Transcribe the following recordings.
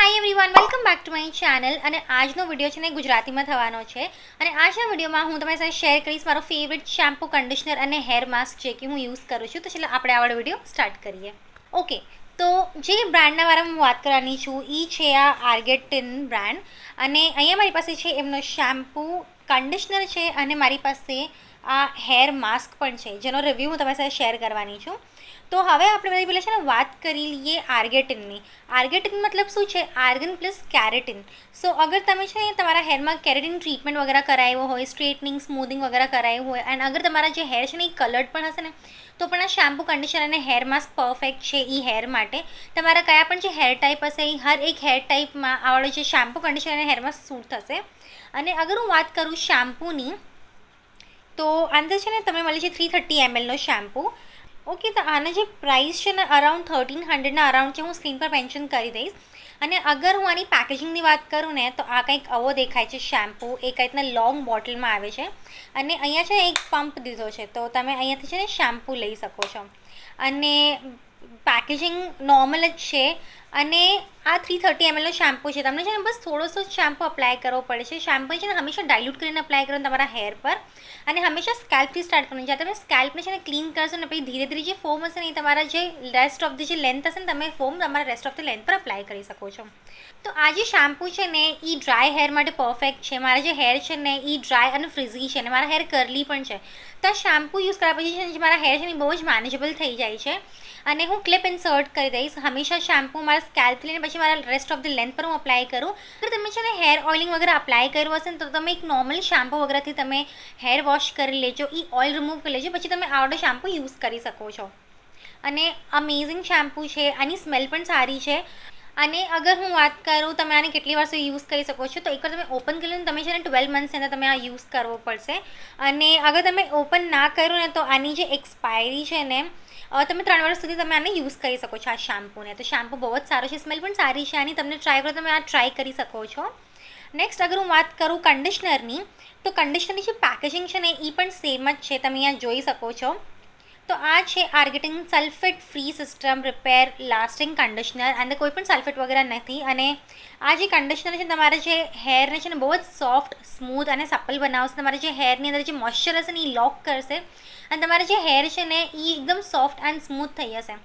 hi everyone welcome back to my channel અને આજનો video છે ને ગુજરાતીમાં થવાનો છે અને આજના વિડીયોમાં હું તમારી સાથે શેર કરીશ મારો ફેવરિટ શેમ્પુ કન્ડિશનર અને હેર માસ્ક જે કે હું યુઝ કરું છું તો ચાલો આપણે આવડો વિડીયો સ્ટાર્ટ કરીએ ઓકે તો જે બ્રાન્ડના વારા હું વાત કરવાની છું એ છે આ આર્ગેટિન બ્રાન્ડ અને અહીંયા મારી પાસે છે એમનો શેમ્પૂ કન્ડિશનર છે અને મારી પાસે આ હેર માસ્ક પણ છે જેનો રિવ્યૂ હું તમારી સાથે શેર કરવાની છું તો હવે આપણે બધી પહેલાં છે ને વાત કરી લઈએ આર્ગેટિનની આર્ગેટિન મતલબ શું છે આર્ગન પ્લસ કેરેટિન સો અગર તમે છે ને તમારા હેરમાં કેરેટિન ટ્રીટમેન્ટ વગેરે કરાવ્યો હોય સ્ટ્રેટનિંગ સ્મૂથિંગ વગેરે કરાવ્યું હોય અને અગર તમારા જે હેર છે ને એ કલર્ડ પણ હશે ને તો પણ આ શેમ્પૂ કન્ડિશન અને હેર માસ્ક પરફેક્ટ છે એ હેર માટે તમારા કયા પણ જે હેર ટાઈપ હશે એ હર એક હેર ટાઈપમાં આવડે છે શેમ્પૂ કન્ડિશન અને હેરમાં માસ્ક સૂટ થશે અને અગર હું વાત કરું શેમ્પૂની તો અંદર છે ને તમે મળી છે થ્રી થર્ટી એમએલનો શેમ્પૂ ઓકે તો આના જે પ્રાઇસ છે ને અરાઉન્ડ થર્ટીન હંડ્રેડના અરાઉન્ડ છે હું સ્ક્રીન પર મેન્શન કરી દઈશ અને અગર હું આની પેકેજિંગની વાત કરું ને તો આ કંઈક આવો દેખાય છે શેમ્પૂ એક કંઈક રીતના લોંગ બોટલમાં આવે છે અને અહીંયા છે એક પંપ દીધો છે તો તમે અહીંયાથી છે ને શેમ્પૂ લઈ શકો છો અને પેકેજિંગ નોર્મલ જ છે અને આ થ્રી થર્ટી એમએલનો શેમ્પૂ છે તમને છે ને બસ થોડો સો શેમ્પૂ અપ્લાય કરવો પડે છે શેમ્પૂ છે ને હંમેશા ડાયલ્યુટ કરીને અપ્લાય કરવાનું તમારા હેર પર અને હંમેશા સ્કેલ્પથી સ્ટાર્ટ કરવાનું જ્યારે તમે સ્કેલ્પને છે ને ક્લીન કરશો ને પછી ધીરે ધીરે જે ફોર્મ હશે ને એ તમારા જે રેસ્ટ ઓફ ધી જે લેન્થ હશે ને તમે ફોર્મ તમારા રેસ્ટ ઓફ ધી લેન્થ પર અપ્લાય કરી શકો છો તો આ જે શેમ્પૂ છે ને એ ડ્રાય હેર માટે પરફેક્ટ છે મારા જે હેર છે ને એ ડ્રાય અને ફ્રીઝી છે ને મારા હેર કરલી પણ છે તો આ શેમ્પૂ યુઝ કર્યા પછી છે ને જે મારા હેર છે ને બહુ જ મેનેજેબલ થઈ જાય છે અને હું ક્લિપ ઇન્સર્ટ કરી દઈશ હંમેશા શેમ્પૂ મારા સ્કેલ્પ લઈને પછી મારા રેસ્ટ ઓફ ધ લેન્થ પર હું અપ્લાય કરું અગર તમે છે ને હેર ઓઇલિંગ વગેરે અપ્લાય કર્યું હશે તો તમે એક નોર્મલ શેમ્પૂ વગેરેથી તમે હેર વોશ કરી લેજો એ ઓઇલ રિમૂવ કરી લેજો પછી તમે આવડો શેમ્પૂ યુઝ કરી શકો છો અને અમેઝિંગ શેમ્પૂ છે આની સ્મેલ પણ સારી છે અને અગર હું વાત કરું તમે આને કેટલી વાર સુધી યુઝ કરી શકો છો તો એકવાર તમે ઓપન કરી કર્યું તમે છે ને ટ્વેલ્વ મંથ્સ અંદર તમે આ યુઝ કરવો પડશે અને અગર તમે ઓપન ના કરો ને તો આની જે એક્સપાયરી છે ને તમે ત્રણ વર્ષ સુધી તમે આને યુઝ કરી શકો છો આ શેમ્પૂને તો શેમ્પૂ બહુ જ સારો છે સ્મેલ પણ સારી છે આની તમને ટ્રાય કરો તમે આ ટ્રાય કરી શકો છો નેક્સ્ટ અગર હું વાત કરું કંડિશનરની તો કંડિશનરની જે પેકેજિંગ છે ને એ પણ સેમ જ છે તમે અહીંયા જોઈ શકો છો તો આ છે આર્ગેટિંગ sulphate free system repair lasting conditioner અને કોઈ પણ સલ્ફેટ વગેરે નથી અને આ જે કન્ડિશનર છે તમારે જે હેરને છે ને બહુ જ સોફ્ટ સ્મૂથ અને સપલ બનાવશે તમારે જે હેરની અંદર જે મોઇશ્ચર હશે ને એ લોક કરશે અને તમારે જે હેર છે ને એ એકદમ સોફ્ટ એન્ડ સ્મૂથ થઈ જશે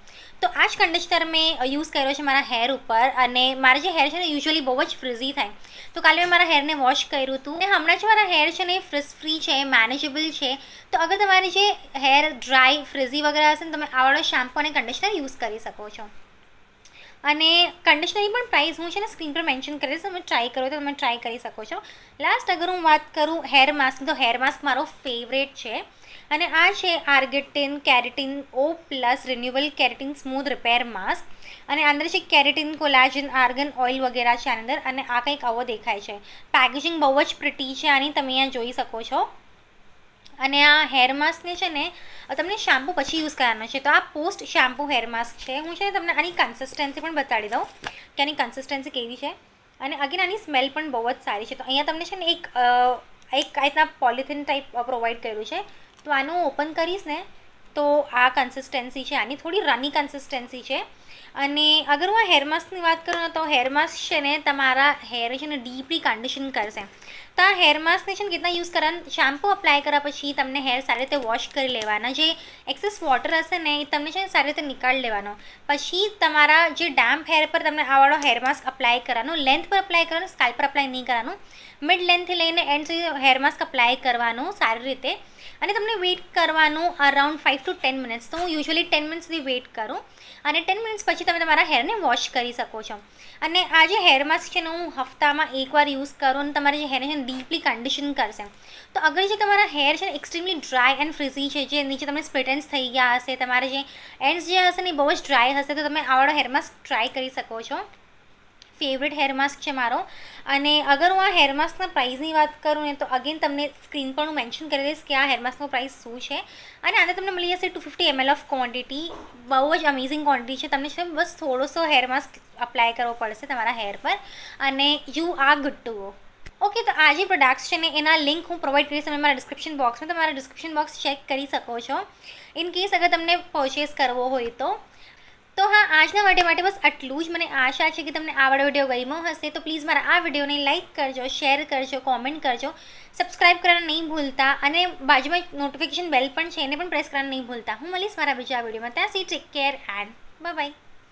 તો આ જ કન્ડિશનર મેં યુઝ કર્યો છે મારા હેર ઉપર અને મારા જે હેર છે ને યુઝ્યુઅલી બહુ જ ફ્રીઝી થાય તો કાલે મેં મારા હેરને વોશ કર્યું હતું અને હમણાં જ મારા હેર છે ને એ ફ્રિઝ ફ્રી છે મેનેજેબલ છે તો અગર તમારી જે હેર ડ્રાય ફ્રિઝી વગેરે હશે ને તમે આવાળો શેમ્પૂ અને કંડિશનર યુઝ કરી શકો છો અને કન્ડિશનરની પણ પ્રાઇસ હું છે ને સ્ક્રીન પર મેન્શન કરીશ તમે ટ્રાય કરો તો તમે ટ્રાય કરી શકો છો લાસ્ટ અગર હું વાત કરું હેર માસ્ક તો હેર માસ્ક મારો ફેવરેટ છે અને આ છે આર્ગેટિન keratin O plus renewal keratin smooth repair mask અને અંદર છે કેરેટિન કોલાજન આર્ગન ઓઇલ વગેરે છે અંદર અને આ કંઈક આવો દેખાય છે પેકેજિંગ બહુ જ પ્રિટી છે આની તમે અહીંયા જોઈ શકો છો અને આ હેર માસ્કને છે ને તમને શેમ્પુ પછી યુઝ કરવાનો છે તો આ પોસ્ટ શેમ્પુ હેર માસ્ક છે હું છે ને તમને આની કન્સિસ્ટન્સી પણ બતાડી દઉં કે આની કન્સિસ્ટન્સી કેવી છે અને અગેન આની સ્મેલ પણ બહુ જ સારી છે તો અહીંયા તમને છે ને એક એક આ રીતના પોલિથીન ટાઈપ પ્રોવાઈડ કર્યું છે તો આનું ઓપન કરીશ ને તો આ કન્સિસ્ટન્સી છે આની થોડી રાની કન્સિસ્ટન્સી છે અને અગર હું આ હેર માસ્કની વાત કરું તો હેર માસ્ક છે ને તમારા હેર છે ને ડીપલી કન્ડિશન કરશે તો આ હેર માસ્કને છે ને કેટલા યુઝ કરવાનું શેમ્પૂ અપ્લાય કર્યા પછી તમને હેર સારી રીતે વોશ કરી લેવાના જે એક્સેસ વોટર હશે ને એ તમને છે ને સારી રીતે નીકાળી લેવાનો પછી તમારા જે ડેમ્પ હેર પર તમને આવાળો હેર માસ્ક અપ્લાય કરવાનો લેન્થ પર અપ્લાય કરવાનું સ્કાલ્પ પર અપ્લાય નહીં કરવાનું મિડ લેન્થથી લઈને એન્ડ સુધી હેર માસ્ક અપ્લાય કરવાનું સારી રીતે અને તમને વેઇટ કરવાનું around five to ten minutes તો હું યુઝ્યુઅલી ટેન મિનિટ સુધી વેઇટ કરું અને ટેન મિનિટ્સ પછી તમે તમારા હેરને વોશ કરી શકો છો અને આ જે હેર માસ્ક છે ને હું હપ્તામાં એકવાર યુઝ કરું અને તમારા જે હેર છે ડીપલી કન્ડિશન કરશે તો અગર જે તમારા હેર છે ને એક્સ્ટ્રીમલી ડ્રાય એન્ડ ફ્રીઝી છે જે નીચે તમને સ્પ્લિટ થઈ ગયા હશે તમારા જે એન્ડ્સ જે હશે ને બહુ જ ડ્રાય હશે તો તમે આવડો હેર માસ્ક ટ્રાય કરી શકો છો ફેવરેટ હેર માસ્ક છે મારો અને અગર હું આ હેર માસ્કના પ્રાઇસની વાત કરું ને તો અગેન તમને સ્ક્રીન પર હું મેન્શન કરી દઈશ કે આ હેર માસ્કનો પ્રાઇસ શું છે અને આને તમને મળી જશે two fifty ML of quantity બહુ જ અમેઝિંગ ક્વોન્ટિટી છે તમને છે બસ થોડો સો હેર માસ્ક અપ્લાય કરવો પડશે તમારા હેર પર અને યુ આ ગુડ ટુ ઓકે તો આ જે પ્રોડક્ટ્સ છે ને એના લિંક હું પ્રોવાઈડ કરીશ તમે મારા ડિસ્ક્રિપ્શન બોક્સમાં તમારા ડિસ્ક્રિપ્શન બોક્સ ચેક કરી શકો છો ઇન કેસ અગર તમને પરચેસ કરવો હોય તો તો હા આજના માટે માટે બસ આટલું જ મને આશા છે કે તમને આવડો વિડીયો ગમ્યો હશે તો પ્લીઝ મારા આ વિડીયોને લાઇક કરજો શેર કરજો કોમેન્ટ કરજો સબસ્ક્રાઇબ કરવાનું નહીં ભૂલતા અને બાજુમાં નોટિફિકેશન બેલ પણ છે એને પણ પ્રેસ કરવાનું નહીં ભૂલતા હું મળીશ મારા બીજા વિડીયોમાં ત્યાં સુધી ટેક કેર એન્ડ બાય